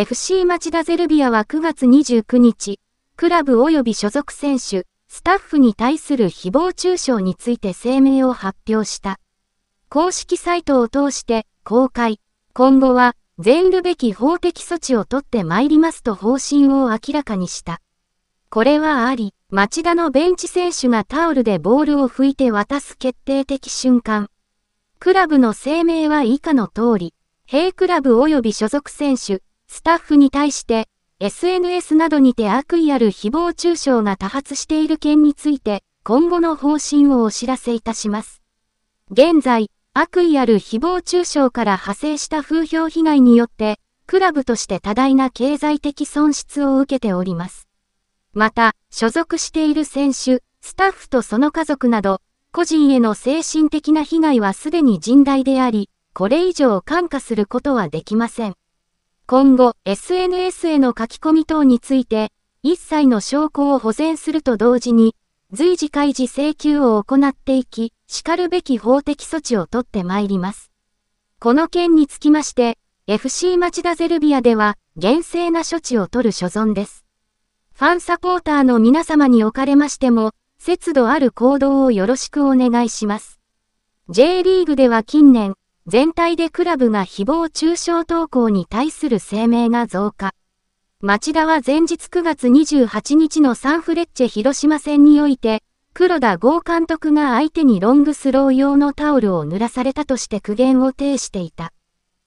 FC 町田ゼルビアは9月29日、クラブ及び所属選手、スタッフに対する誹謗中傷について声明を発表した。公式サイトを通して公開、今後は全るべき法的措置を取って参りますと方針を明らかにした。これはあり、町田のベンチ選手がタオルでボールを拭いて渡す決定的瞬間。クラブの声明は以下の通り、ヘイクラブ及び所属選手、スタッフに対して、SNS などにて悪意ある誹謗中傷が多発している件について、今後の方針をお知らせいたします。現在、悪意ある誹謗中傷から派生した風評被害によって、クラブとして多大な経済的損失を受けております。また、所属している選手、スタッフとその家族など、個人への精神的な被害はすでに甚大であり、これ以上感化することはできません。今後、SNS への書き込み等について、一切の証拠を保全すると同時に、随時開示請求を行っていき、叱るべき法的措置を取ってまいります。この件につきまして、FC 町田ゼルビアでは、厳正な処置を取る所存です。ファンサポーターの皆様におかれましても、節度ある行動をよろしくお願いします。J リーグでは近年、全体でクラブが誹謗中傷投稿に対する声明が増加。町田は前日9月28日のサンフレッチェ広島戦において、黒田剛監督が相手にロングスロー用のタオルを濡らされたとして苦言を呈していた。